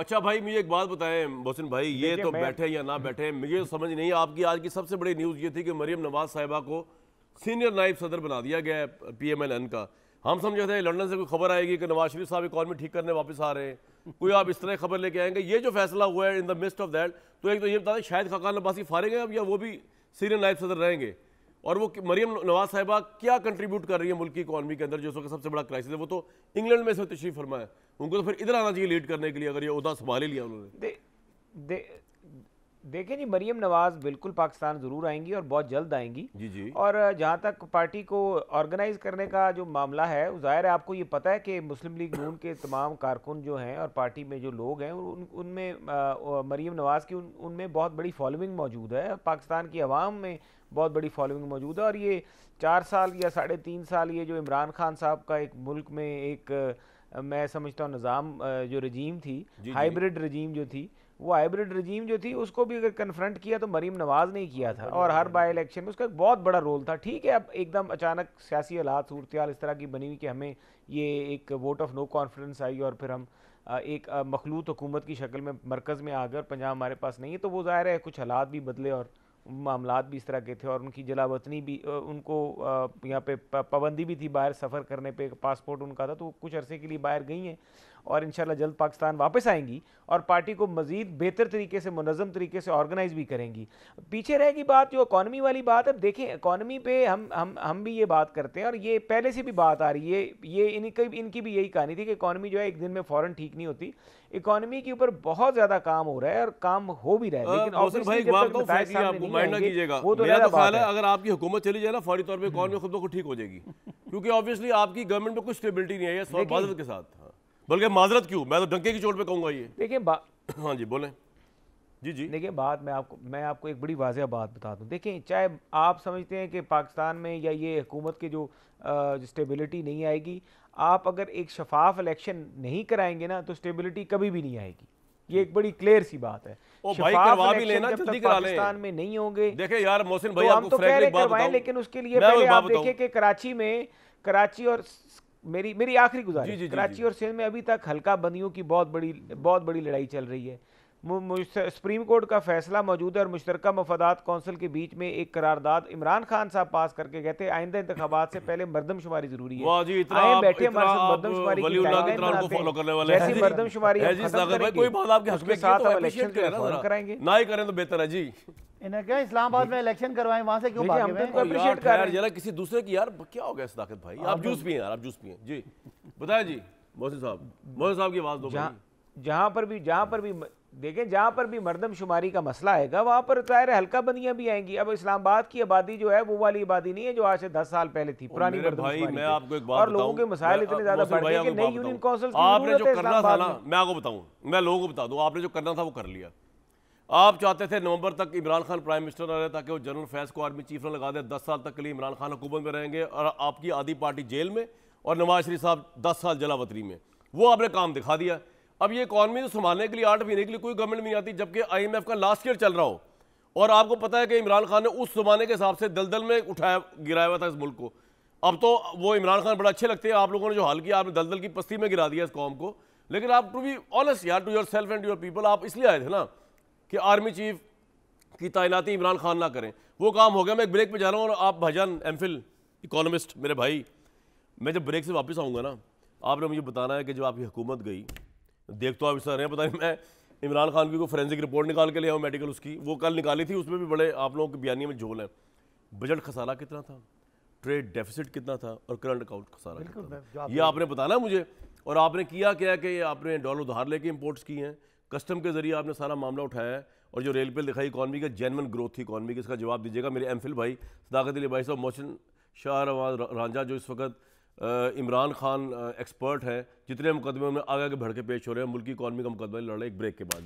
अच्छा भाई मुझे एक बात बताएं मोहसिन भाई ये तो बैठे या ना बैठे मुझे तो समझ नहीं आपकी आज की सबसे बड़ी न्यूज़ ये थी कि मरियम नवाज साहिबा को सीनियर नायब सदर बना दिया गया है एन का हम समझे थे लंदन से कोई खबर आएगी कि नवाज शरीफ साहब इकॉनमी ठीक करने वापस आ रहे हैं कोई आप इस तरह खबर लेके आएंगे ये जो फैसला हुआ है in the midst of that तो एक तो ये बता दें शायद खकान अब्बासी फारेंगे अब या वो भी सीनियर नायब सदर रहेंगे और वो मरियम नवाज साहिबा क्या कंट्रीब्यूट कर रही है मुल्क की इकॉनमी के अंदर जो उसका सबसे बड़ा क्राइसिस है वो तो इंग्लैंड में से तशरीफ फरमा है उनको तो फिर इधर आना चाहिए लीड करने के लिए अगर ये उदा संभाले लिया उन्होंने देखें जी मरीम नवाज बिल्कुल पाकिस्तान ज़रूर आएंगी और बहुत जल्द आएंगी जी जी और जहाँ तक पार्टी को ऑर्गेनाइज करने का जो मामला है ज़ाहिर है आपको ये पता है कि मुस्लिम लीग नून के तमाम कारकुन जो हैं और पार्टी में जो लोग हैं उन उनमें मरीम नवाज़ की उन उनमें बहुत बड़ी फॉलोइंग मौजूद है पाकिस्तान की आवाम में बहुत बड़ी फॉलोइंग मौजूद है और ये चार साल या साढ़े तीन साल ये जो इमरान खान साहब का एक मुल्क में एक मैं समझता हूँ निज़ाम जो रजीम थी हाइब्रिड रजीम जो थी वो हाइब्रिड रजीम जो थी उसको भी अगर कन्फ्रंट किया तो मरीम नवाज़ ने किया था और हर बाई इलेक्शन में उसका एक बहुत बड़ा रोल था ठीक है अब एकदम अचानक सियासी हालात सूरत इस तरह की बनी हुई कि हमें ये एक वोट ऑफ नो कॉन्फिडेंस आई और फिर हम एक मखलूत हुकूमत की शक्ल में मरकज़ में आ गए और पंजाब हमारे पास नहीं है तो वो ज़ाहिर है कुछ हालात भी बदले और मामला भी इस तरह के थे और उनकी जलावतनी भी उनको यहाँ पे पाबंदी भी थी बाहर सफ़र करने पे पासपोर्ट उनका था तो कुछ अरसे के लिए बाहर गई हैं और इन जल्द पाकिस्तान वापस आएंगी और पार्टी को मज़ीद बेहतर तरीके से मनज़म तरीके से ऑर्गेनाइज भी करेंगी पीछे रहेगी बात जो इकानमी वाली बात है देखें इकानमी पे हम हम हम भी ये बात करते हैं और ये पहले से भी बात आ रही है ये इनकी इनकी भी यही कहानी थी कि इकानमी जो है एक दिन में फ़ौरन ठीक नहीं होती इकानमी के ऊपर बहुत ज़्यादा काम हो रहा है और काम हो भी रहा है लेकिन तो तो तो अगर आपकी हुकूमत चली जाए ना फौरी तौर पर इकानमी खुद को ठीक हो जाएगी क्योंकि ऑब्वियसली आपकी गवर्नमेंट में कुछ स्टेबिलिटी नहीं है के साथ बल्कि माजरत क्यों मैं तो डंके की चोट पे कहूँगा ये देखिए हाँ जी बोले जी जी देखिए बात मैं आपको मैं आपको एक बड़ी वाजिया बात बता दूं देखिए चाहे आप समझते हैं कि पाकिस्तान में या ये हुकूमत के जो स्टेबिलिटी नहीं आएगी आप अगर एक शफाफ इलेक्शन नहीं कराएंगे ना तो स्टेबिलिटी कभी भी नहीं आएगी ये एक बड़ी क्लियर सी बात है ओ भाई करवा भी लेना जल्दी करा ले पाकिस्तान में नहीं होंगे देखे यार मोहसिन तो भाई तो आपको हम तो कह रहे करवाएं लेकिन उसके लिए पहले आप देखें कि कराची में कराची और मेरी मेरी आखिरी गुजारिश कराची और सिंध में अभी तक हल्का बंदियों की बहुत बड़ी बहुत बड़ी लड़ाई चल रही है सुप्रीम कोर्ट का फैसला मौजूद है और मुश्तरक मफादात कौंसिल के बीच में एक करारदाद इमरान खान साहब पास करके गए थे आइंदा इंतबात से पहले मरदमशुमारी जरूरी है आए बैठे मरदमशुमारी मरदमशुमारी कराएंगे ना ही करें तो बेहतर है जी इन्हें क्या इस्लामाबाद में इलेक्शन करवाएं वहां से क्यों भागे अप्रिशिएट तो कर जरा किसी दूसरे की यार क्या हो गया सदाकत भाई आप जूस तो- पिए यार आप जूस पिए जी बताएं जी मोहसिन साहब मोहसिन साहब की आवाज दो जहां पर भी जहां पर भी देखें पर भी का मसला आएगा वहाँ पर ज़ाहिर हल्का बंदियां भी आएंगी अब इस्लामाबाद की आबादी जो है वो वाली आबादी नहीं है जो आज से दस साल पहले थी पुरानी भाई मैं आपको एक बात और लोगों के मसाइल इतने ज़्यादा बढ़ गए कि नई यूनियन काउंसिल आपने जो करना था ना मैं आपको बताऊँ मैं लोगों को तो बता दू आपने जो करना था वो कर लिया आप चाहते थे नवंबर तक इमरान खान प्राइम मिनिस्टर ना रहे ताकि वो जनरल फैज को आर्मी चीफ ना लगा दे दस साल तक के लिए इमरान खान हुकूमत में रहेंगे और आपकी आधी पार्टी जेल में और नवाज शरीफ साहब दस साल जलावतरी में वो आपने काम दिखा दिया अब ये इकॉनमी तो संभालने के लिए आठ महीने के लिए कोई गवर्नमेंट नहीं आती जबकि आई एम एफ का लास्ट ईयर चल रहा हो और आपको पता है कि इमरान खान ने उस जमाने के हिसाब से दलदल में उठाया गिराया हुआ था इस मुल्क को अब तो वो इमरान खान बड़ा अच्छे लगते हैं आप लोगों ने जो हाल किया आपने दलदल की पस्ती में गिरा दिया इस कौम को लेकिन आप टू बी ऑनेस्ट यार to yourself and your people आप इसलिए आए थे ना कि आर्मी चीफ की तैनाती इमरान खान ना करें वो काम हो गया मैं एक ब्रेक पे जा रहा हूँ और आप भाईजान एम फिल इकोनॉमिस्ट मेरे भाई मैं जब ब्रेक से वापस आऊँगा ना आपने मुझे बताना है कि जब आपकी हुकूमत गई देख तो आप इस तरह पता नहीं मैं इमरान खान की को फ्रेंसिक रिपोर्ट निकाल के ले आऊँ मेडिकल उसकी वो कल निकाली थी उसमें भी बड़े आप लोगों के बयानी में झोल हैं बजट खसारा कितना था ट्रेड डेफिसिट कितना था और करंट अकाउंट खसारा कितना था ये आपने बताना मुझे और आपने किया क्या कि आपने डॉलर उधार लेके इम्पोर्ट्स किए हैं कस्टम के जरिए आपने सारा मामला उठाया है और जो रेल पे दिखाई इकॉनमी का जेनवन ग्रोथ थी इकॉनमी की इसका जवाब दीजिएगा मेरे एम भाई सदाकत अली भाई साहब मोहसिन शाह रांझा जो इस वक्त इमरान खान एक्सपर्ट हैं जितने मुकदमे में आगे आगे भड़के पेश हो रहे हैं मुल्की की इकॉनमी का मुकदमा लड़ रहे एक ब्रेक के बाद